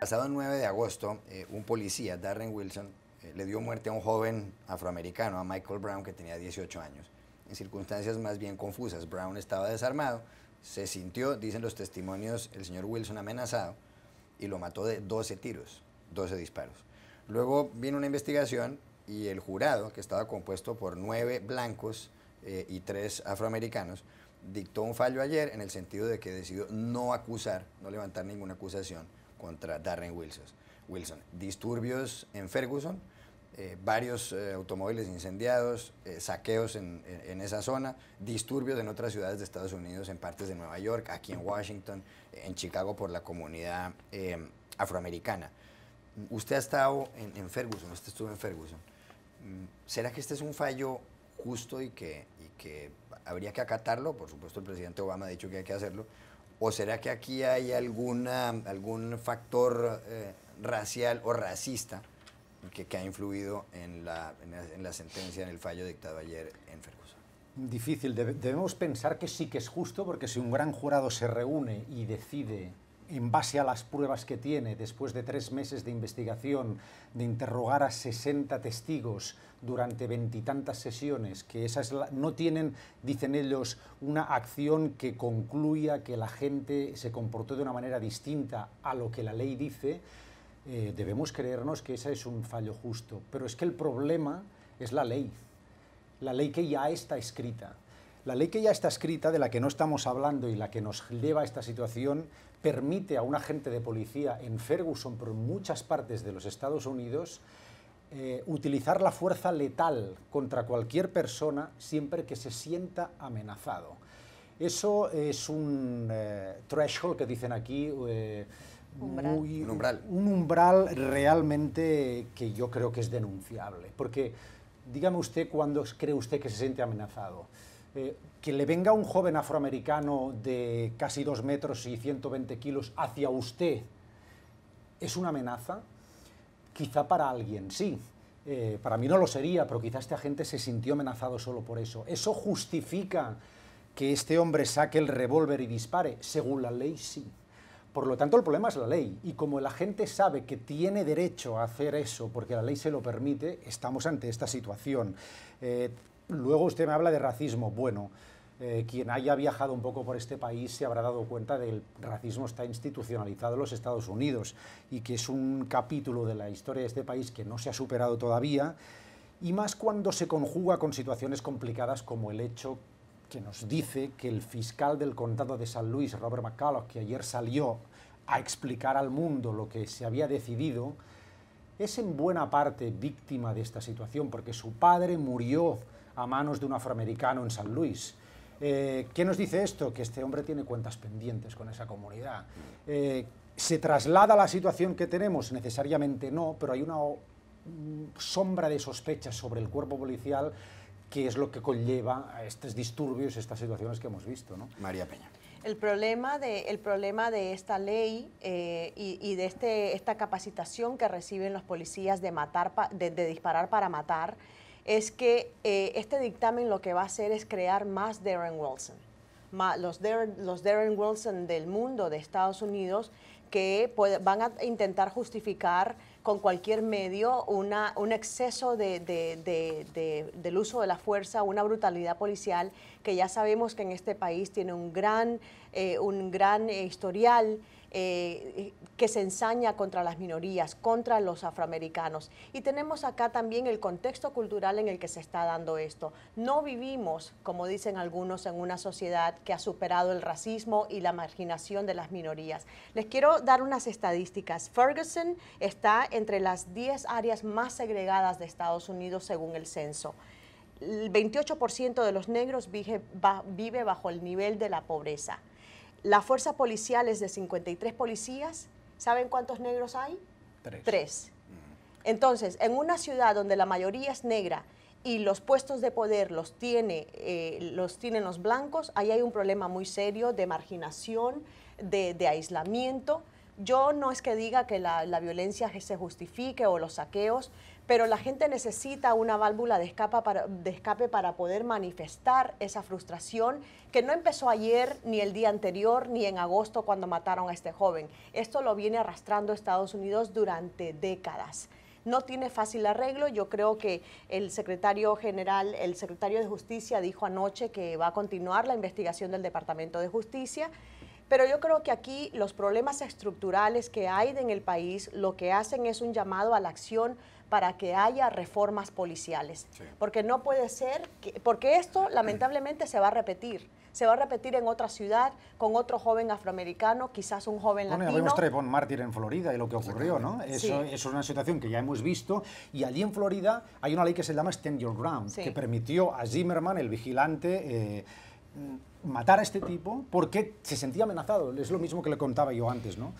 Pasado 9 de agosto, eh, un policía, Darren Wilson, eh, le dio muerte a un joven afroamericano, a Michael Brown, que tenía 18 años. En circunstancias más bien confusas, Brown estaba desarmado, se sintió, dicen los testimonios, el señor Wilson amenazado y lo mató de 12 tiros, 12 disparos. Luego vino una investigación y el jurado, que estaba compuesto por nueve blancos eh, y tres afroamericanos, dictó un fallo ayer en el sentido de que decidió no acusar, no levantar ninguna acusación contra Darren Wilson. Disturbios en Ferguson, eh, varios eh, automóviles incendiados, eh, saqueos en, esa zona, disturbios en otras ciudades de Estados Unidos, en partes de Nueva York, aquí en Washington, en Chicago por la comunidad afroamericana. Usted ha estado en Ferguson, usted estuvo en Ferguson. Mm, ¿Será que este es un fallo justo y que, que habría que acatarlo, por supuesto el presidente Obama ha dicho que hay que hacerlo, o será que aquí hay alguna, algún factor eh, racial o racista que, que ha influido en la, sentencia, en el fallo dictado ayer en Ferguson? Difícil, debemos pensar que sí que es justo porque si un gran jurado se reúne y decide en base a las pruebas que tiene, después de tres meses de investigación, de interrogar a 60 testigos durante veintitantas sesiones, que no tienen, dicen ellos, una acción que concluya que la gente se comportó de una manera distinta a lo que la ley dice, eh, debemos creernos que ese es un fallo justo. Pero es que el problema es la ley, la ley que ya está escrita la ley que ya está escrita, de la que no estamos hablando y la que nos lleva a esta situación, permite a un agente de policía en Ferguson, por muchas partes de los Estados Unidos, eh, utilizar la fuerza letal contra cualquier persona siempre que se sienta amenazado. Eso es un eh, threshold que dicen aquí. Eh, un, umbral. un umbral realmente que yo creo que es denunciable. Porque dígame usted cuándo cree usted que se siente amenazado. Eh, que le venga un joven afroamericano de casi 2 metros y 120 kilos hacia usted es una amenaza, quizá para alguien sí. Eh, para mí no lo sería, pero quizá este agente se sintió amenazado solo por eso. ¿Eso justifica que este hombre saque el revólver y dispare? Según la ley, sí. Por lo tanto, el problema es la ley. Y como la gente sabe que tiene derecho a hacer eso porque la ley se lo permite, estamos ante esta situación. Eh, Luego usted me habla de racismo. Bueno, eh, quien haya viajado un poco por este país se habrá dado cuenta del racismo está institucionalizado en los Estados Unidos y que es un capítulo de la historia de este país que no se ha superado todavía y más cuando se conjuga con situaciones complicadas como el hecho que nos dice que el fiscal del condado de San Luis, Robert McCulloch, que ayer salió a explicar al mundo lo que se había decidido, es en buena parte víctima de esta situación, porque su padre murió a manos de un afroamericano en San Luis. Eh, ¿Qué nos dice esto? Que este hombre tiene cuentas pendientes con esa comunidad. Eh, ¿Se traslada la situación que tenemos? Necesariamente no, pero hay una mm, sombra de sospechas sobre el cuerpo policial que es lo que conlleva a estos disturbios, estas situaciones que hemos visto. María Peña. El problema de, el problema de esta ley eh, y, de este, esta capacitación que reciben los policías de, matar de, disparar para matar es que eh, este dictamen lo que va a hacer es crear más Darren Wilson. los, Darren, Wilson del mundo, de Estados Unidos, que van a intentar justificar con cualquier medio, una, un exceso de, del uso de la fuerza, una brutalidad policial que ya sabemos que en este país tiene un gran, eh, un gran eh, historial. Eh, que se ensaña contra las minorías, contra los afroamericanos. Y tenemos acá también el contexto cultural en el que se está dando esto. No vivimos, como dicen algunos, en una sociedad que ha superado el racismo y la marginación de las minorías. Les quiero dar unas estadísticas. Ferguson está entre las 10 áreas más segregadas de Estados Unidos según el censo. El 28% de los negros vive, bajo el nivel de la pobreza. La fuerza policial es de 53 policías. ¿Saben cuántos negros hay? Tres. Mm. Entonces, en una ciudad donde la mayoría es negra y los puestos de poder los, tiene, eh, los tienen los blancos, ahí hay un problema muy serio de marginación, de aislamiento. Yo no es que diga que la, violencia se justifique o los saqueos, pero la gente necesita una válvula de, para, de, escape para poder manifestar esa frustración que no empezó ayer, ni el día anterior, ni en agosto cuando mataron a este joven. Esto lo viene arrastrando Estados Unidos durante décadas. No tiene fácil arreglo. Yo creo que el secretario general, el secretario de Justicia dijo anoche que va a continuar la investigación del Departamento de Justicia. Pero yo creo que aquí los problemas estructurales que hay en el país lo que hacen es un llamado a la acción para que haya reformas policiales. Porque no puede ser, que, porque esto lamentablemente se va a repetir. Se va a repetir en otra ciudad, con otro joven afroamericano, quizás un joven bueno, latino. Bueno, Trayvon Mártir en Florida y lo que ocurrió, ¿no? Eso, es una situación que ya hemos visto. Y allí en Florida hay una ley que se llama Stand Your Ground, que permitió a Zimmerman, el vigilante... Eh, Mm, matar a este tipo porque se sentía amenazado. Es lo mismo que le contaba yo antes, ¿no?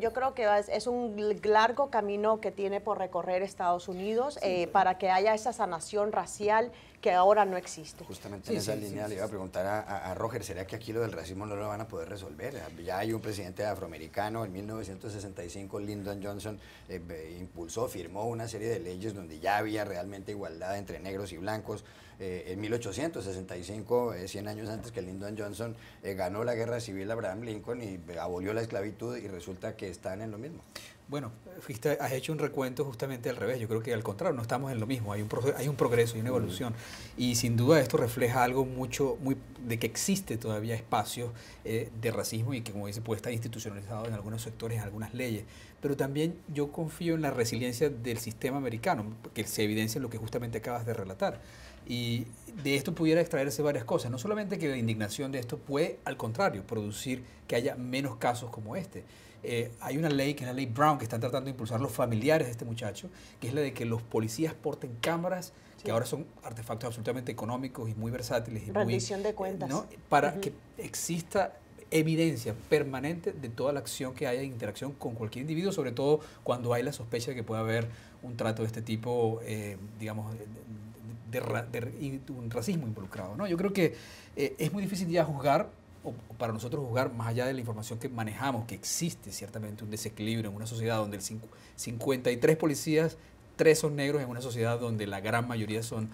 Yo, creo que es, un largo camino que tiene por recorrer Estados Unidos eh, para que haya esa sanación racial que ahora no existe. Justamente en esa línea le iba a preguntar a, Roger, ¿será que aquí lo del racismo no lo van a poder resolver? Ya hay un presidente afroamericano en 1965, Lyndon Johnson, eh, impulsó, firmó una serie de leyes donde ya había realmente igualdad entre negros y blancos. Eh, en 1865, 100 eh, años antes que Lyndon Johnson, ganó la guerra civil Abraham Lincoln y abolió la esclavitud y resulta que están en lo mismo. Bueno, has hecho un recuento justamente al revés. Yo creo que al contrario, no estamos en lo mismo. Hay un, hay un progreso, hay una mm. evolución. Y sin duda esto refleja algo mucho, muy, de que existe todavía espacio eh, de racismo y que, como dice, puede estar institucionalizado en algunos sectores, en algunas leyes. Pero también yo confío en la resiliencia del sistema americano, que se evidencia en lo que justamente acabas de relatar. Y de esto pudiera extraerse varias cosas. No solamente que la indignación de esto puede, al contrario, producir que haya menos casos como este eh, hay una ley, que es la ley Brown, que están tratando de impulsar los familiares de este muchacho, que es la de que los policías porten cámaras, que ahora son artefactos absolutamente económicos y muy versátiles. Y de cuentas. Para que exista evidencia permanente de toda la acción que haya en interacción con cualquier individuo, sobre todo cuando hay la sospecha de que pueda haber un trato de este tipo, eh, digamos, de, un racismo involucrado. ¿no? Yo creo que eh, es muy difícil ya juzgar para nosotros jugar más allá de la información que manejamos, que existe ciertamente un desequilibrio en una sociedad donde el 53 policías, tres son negros, en una sociedad donde la gran mayoría son,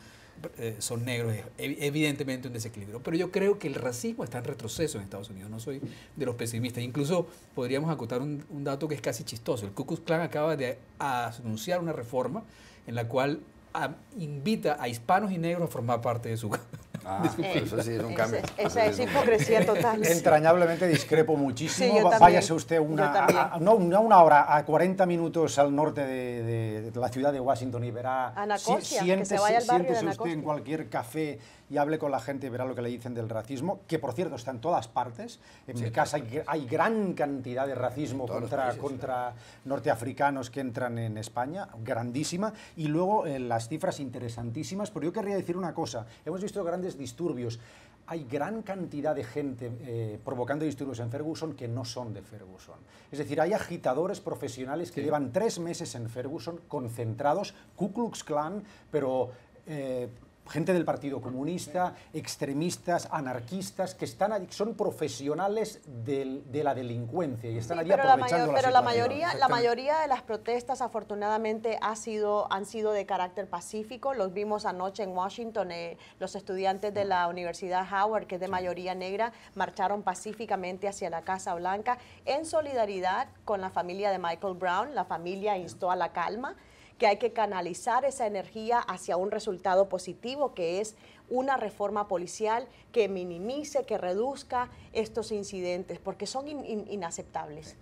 eh, son negros, es evidentemente un desequilibrio. Pero yo creo que el racismo está en retroceso en Estados Unidos, no soy de los pesimistas. Incluso podríamos acotar un, dato que es casi chistoso. El Ku Klux Klan acaba de anunciar una reforma en la cual ah, invita a hispanos y negros a formar parte de su Ah, eso sí es un cambio. Esa, es hipocresía total. Entrañablemente discrepo muchísimo. Váyase usted una, a, no, una hora, a 40 minutos al norte de, la ciudad de Washington y verá. Anacostia, si, que se vaya al siéntese usted en cualquier café y hable con la gente y verá lo que le dicen del racismo, que por cierto está en todas partes. En mi casa hay, gran cantidad de racismo contra, contra norteafricanos que entran en España, grandísima. Y luego eh, las cifras interesantísimas, pero yo querría decir una cosa. Hemos visto grandes disturbios. Hay gran cantidad de gente eh, provocando disturbios en Ferguson que no son de Ferguson. Es decir, hay agitadores profesionales que llevan tres meses en Ferguson, concentrados, Ku Klux Klan, pero eh, gente del Partido Comunista, extremistas, anarquistas, que están son profesionales de la delincuencia y están allí pero aprovechando la, Pero la mayoría, la mayoría de las protestas, afortunadamente, ha sido, han sido de carácter pacífico. Los vimos anoche en Washington. Eh, los estudiantes de la Universidad Howard, que es de mayoría negra, marcharon pacíficamente hacia la Casa Blanca en solidaridad con la familia de Michael Brown. La familia instó a la calma que hay que canalizar esa energía hacia un resultado positivo, que es una reforma policial que minimice, que reduzca estos incidentes, porque son inaceptables.